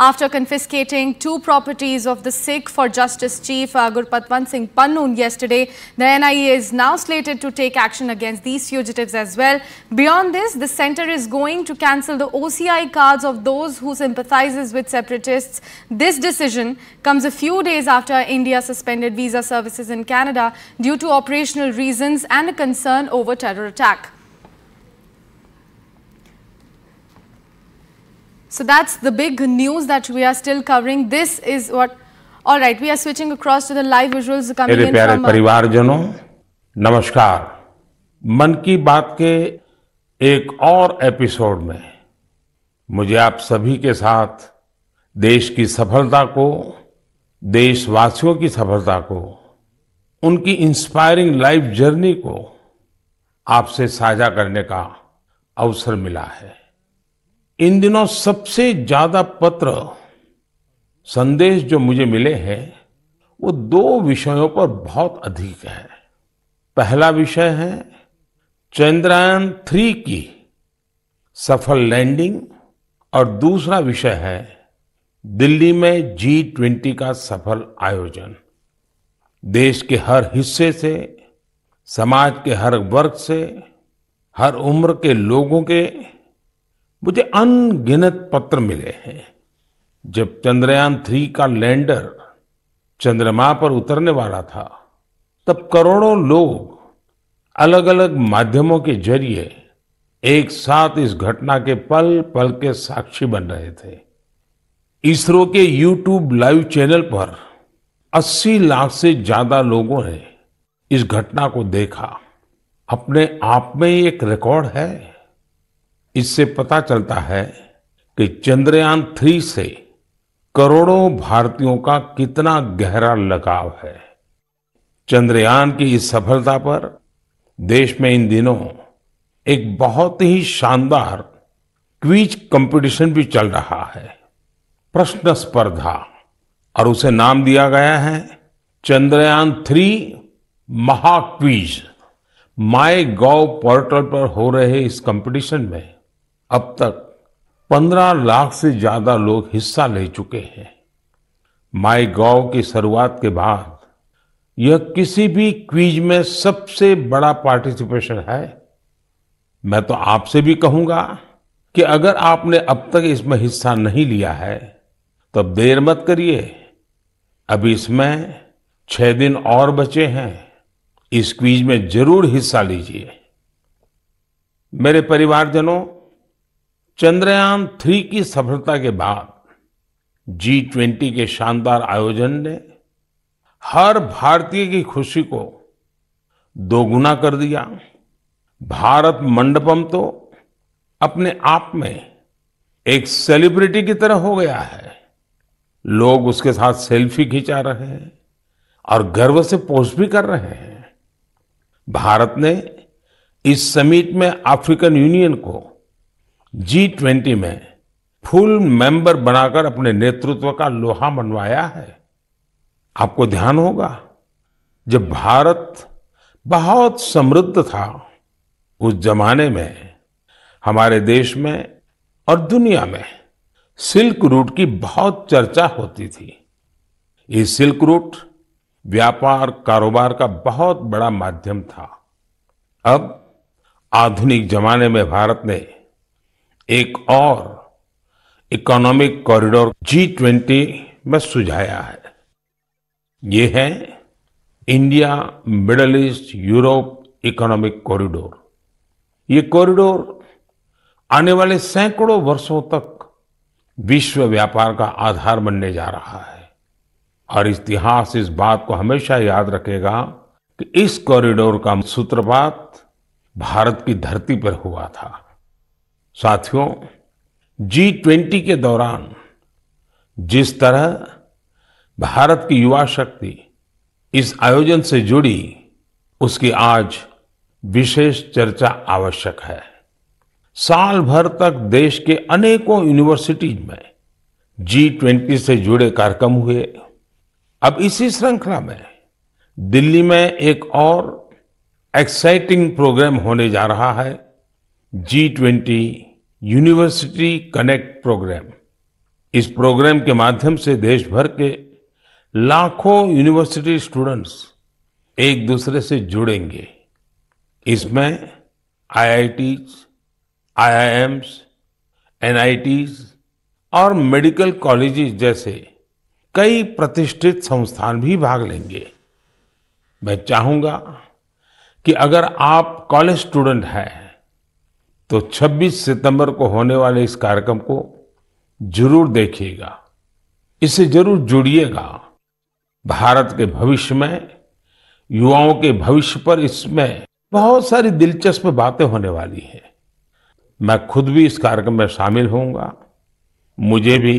after confiscating two properties of the Sikh for Justice Chief uh, Gurpatwan Singh Pannoon yesterday. The NIA is now slated to take action against these fugitives as well. Beyond this, the centre is going to cancel the OCI cards of those who sympathizes with separatists. This decision comes a few days after India suspended visa services in Canada due to operational reasons and a concern over terror attack. So that's the big news that we are still covering. This is what. All right, we are switching across to the live visuals coming Ere in प्यारे from. परिवारजनों नमस्कार मन की बात के एक और episode में मुझे आप सभी के साथ देश की सफलता को देशवासियों की सफलता को उनकी इंस्पायरिंग लाइफ जर्नी को आपसे साझा करने का अवसर मिला है इन दिनों सबसे ज्यादा पत्र संदेश जो मुझे मिले हैं वो दो विषयों पर बहुत अधिक है पहला विषय है चंद्रयान थ्री की सफल लैंडिंग और दूसरा विषय है दिल्ली में जी ट्वेंटी का सफल आयोजन देश के हर हिस्से से समाज के हर वर्ग से हर उम्र के लोगों के मुझे अनगिनत पत्र मिले हैं जब चंद्रयान थ्री का लैंडर चंद्रमा पर उतरने वाला था तब करोड़ों लोग अलग अलग माध्यमों के जरिए एक साथ इस घटना के पल पल के साक्षी बन रहे थे इसरो के यूट्यूब लाइव चैनल पर 80 लाख से ज्यादा लोगों ने इस घटना को देखा अपने आप में एक रिकॉर्ड है इससे पता चलता है कि चंद्रयान थ्री से करोड़ों भारतीयों का कितना गहरा लगाव है चंद्रयान की इस सफलता पर देश में इन दिनों एक बहुत ही शानदार क्विज कंपटीशन भी चल रहा है प्रश्न स्पर्धा और उसे नाम दिया गया है चंद्रयान थ्री महाक्वीज माई गॉव पोर्टल पर हो रहे इस कंपटीशन में अब तक 15 लाख से ज्यादा लोग हिस्सा ले चुके हैं माई गॉव की शुरुआत के बाद यह किसी भी क्वीज में सबसे बड़ा पार्टिसिपेशन है मैं तो आपसे भी कहूंगा कि अगर आपने अब तक इसमें हिस्सा नहीं लिया है तो देर मत करिए अभी इसमें छह दिन और बचे हैं इस क्वीज में जरूर हिस्सा लीजिए मेरे परिवारजनों चंद्रयान थ्री की सफलता के बाद जी ट्वेंटी के शानदार आयोजन ने हर भारतीय की खुशी को दोगुना कर दिया भारत मंडपम तो अपने आप में एक सेलिब्रिटी की तरह हो गया है लोग उसके साथ सेल्फी खिंचा रहे हैं और गर्व से पोस्ट भी कर रहे हैं भारत ने इस समिट में अफ्रीकन यूनियन को जी ट्वेंटी में फुल मेंबर बनाकर अपने नेतृत्व का लोहा मनवाया है आपको ध्यान होगा जब भारत बहुत समृद्ध था उस जमाने में हमारे देश में और दुनिया में सिल्क रूट की बहुत चर्चा होती थी ये सिल्क रूट व्यापार कारोबार का बहुत बड़ा माध्यम था अब आधुनिक जमाने में भारत ने एक और इकोनॉमिक कॉरिडोर जी ट्वेंटी में सुझाया है ये है India middle east Europe economic corridor ये कॉरिडोर आने वाले सैकड़ों वर्षों तक विश्व व्यापार का आधार बनने जा रहा है और इतिहास इस बात को हमेशा याद रखेगा कि इस कॉरिडोर का सूत्रपात भारत की धरती पर हुआ था साथियों जी ट्वेंटी के दौरान जिस तरह भारत की युवा शक्ति इस आयोजन से जुड़ी उसकी आज विशेष चर्चा आवश्यक है साल भर तक देश के अनेकों यूनिवर्सिटीज में जी ट्वेंटी से जुड़े कार्यक्रम हुए अब इसी श्रृंखला में दिल्ली में एक और एक्साइटिंग प्रोग्राम होने जा रहा है G twenty university connect program इस प्रोग्राम के माध्यम से देश भर के लाखों यूनिवर्सिटी स्टूडेंट्स एक दूसरे से जुड़ेंगे इसमें आईआईटीज आईआईएम्स एनआईटीज और मेडिकल कॉलेजेस जैसे कई प्रतिष्ठित संस्थान भी भाग लेंगे मैं चाहूंगा कि अगर आप कॉलेज स्टूडेंट हैं तो 26 सितंबर को होने वाले इस कार्यक्रम को जरूर देखिएगा इससे जरूर जुड़िएगा भारत के भविष्य में युवाओं के भविष्य पर इसमें बहुत सारी दिलचस्प बातें होने वाली है मैं खुद भी इस कार्यक्रम में शामिल होऊंगा मुझे भी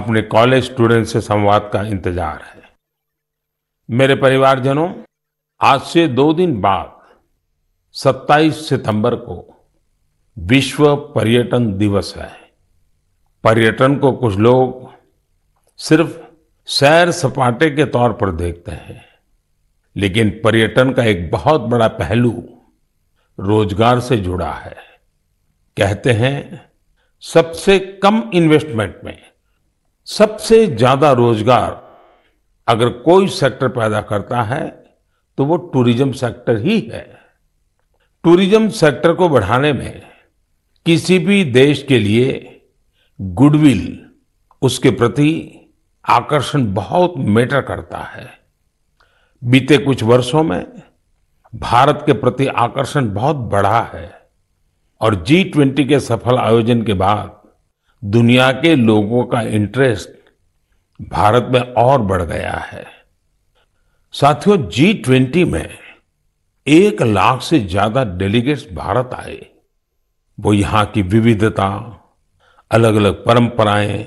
अपने कॉलेज स्टूडेंट से संवाद का इंतजार है मेरे परिवारजनों आज से दो दिन बाद 27 सितंबर को विश्व पर्यटन दिवस है पर्यटन को कुछ लोग सिर्फ सैर सपाटे के तौर पर देखते हैं लेकिन पर्यटन का एक बहुत बड़ा पहलू रोजगार से जुड़ा है कहते हैं सबसे कम इन्वेस्टमेंट में सबसे ज्यादा रोजगार अगर कोई सेक्टर पैदा करता है तो वो टूरिज्म सेक्टर ही है टूरिज्म सेक्टर को बढ़ाने में किसी भी देश के लिए गुडविल उसके प्रति आकर्षण बहुत मैटर करता है बीते कुछ वर्षों में भारत के प्रति आकर्षण बहुत बढ़ा है और जी ट्वेंटी के सफल आयोजन के बाद दुनिया के लोगों का इंटरेस्ट भारत में और बढ़ गया है साथियों जी ट्वेंटी में एक लाख से ज्यादा डेलीगेट्स भारत आए वो यहाँ की विविधता अलग अलग परंपराएं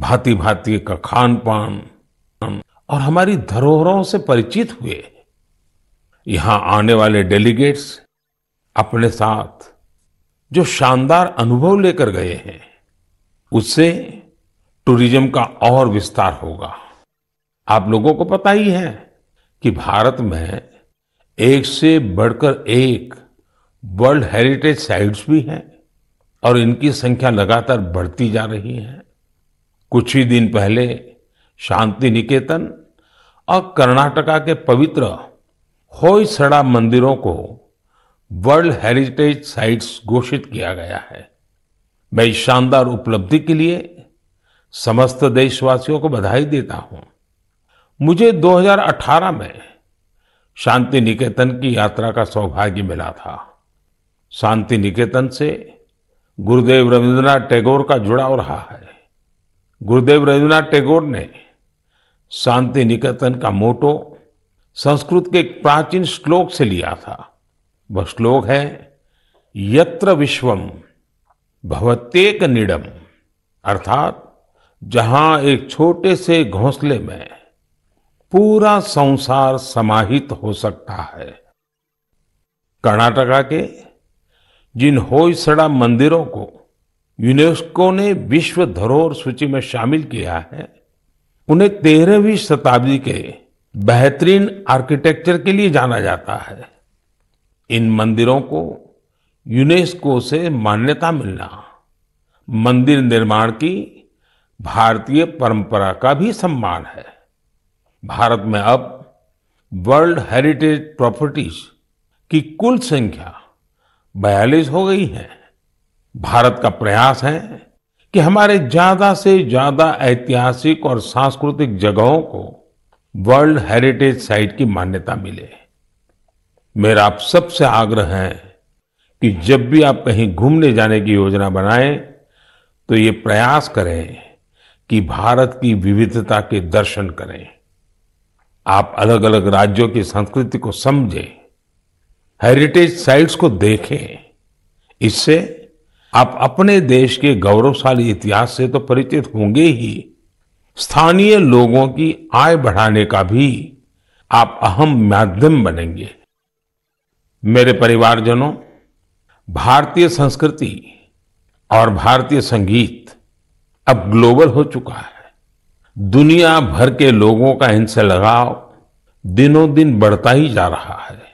भांति भांति का खान पान और हमारी धरोहरों से परिचित हुए यहाँ आने वाले डेलीगेट्स अपने साथ जो शानदार अनुभव लेकर गए हैं उससे टूरिज्म का और विस्तार होगा आप लोगों को पता ही है कि भारत में एक से बढ़कर एक वर्ल्ड हेरिटेज साइट्स भी हैं और इनकी संख्या लगातार बढ़ती जा रही है कुछ ही दिन पहले शांति निकेतन और कर्नाटका के पवित्र होयसड़ा मंदिरों को वर्ल्ड हेरिटेज साइट्स घोषित किया गया है मैं इस शानदार उपलब्धि के लिए समस्त देशवासियों को बधाई देता हूं मुझे 2018 में शांति निकेतन की यात्रा का सौभाग्य मिला था शांति निकेतन से गुरुदेव रविंद्रनाथ टैगोर का जुड़ाव रहा है गुरुदेव रविंद्रनाथ टैगोर ने शांति निकेतन का मोटो संस्कृत के एक प्राचीन श्लोक से लिया था वह श्लोक है यत्र विश्वम भवत्येक निडम अर्थात जहां एक छोटे से घोंसले में पूरा संसार समाहित हो सकता है कर्नाटका के जिन होयसड़ा मंदिरों को यूनेस्को ने विश्व धरोहर सूची में शामिल किया है उन्हें तेरहवीं शताब्दी के बेहतरीन आर्किटेक्चर के लिए जाना जाता है इन मंदिरों को यूनेस्को से मान्यता मिलना मंदिर निर्माण की भारतीय परंपरा का भी सम्मान है भारत में अब वर्ल्ड हेरिटेज प्रॉपर्टीज की कुल संख्या बयालीस हो गई है भारत का प्रयास है कि हमारे ज्यादा से ज्यादा ऐतिहासिक और सांस्कृतिक जगहों को वर्ल्ड हेरिटेज साइट की मान्यता मिले मेरा आप सबसे आग्रह है कि जब भी आप कहीं घूमने जाने की योजना बनाएं तो ये प्रयास करें कि भारत की विविधता के दर्शन करें आप अलग अलग राज्यों की संस्कृति को समझें हेरिटेज साइट्स को देखें इससे आप अपने देश के गौरवशाली इतिहास से तो परिचित होंगे ही स्थानीय लोगों की आय बढ़ाने का भी आप अहम माध्यम बनेंगे मेरे परिवारजनों भारतीय संस्कृति और भारतीय संगीत अब ग्लोबल हो चुका है दुनिया भर के लोगों का इनसे लगाव दिनों दिन बढ़ता ही जा रहा है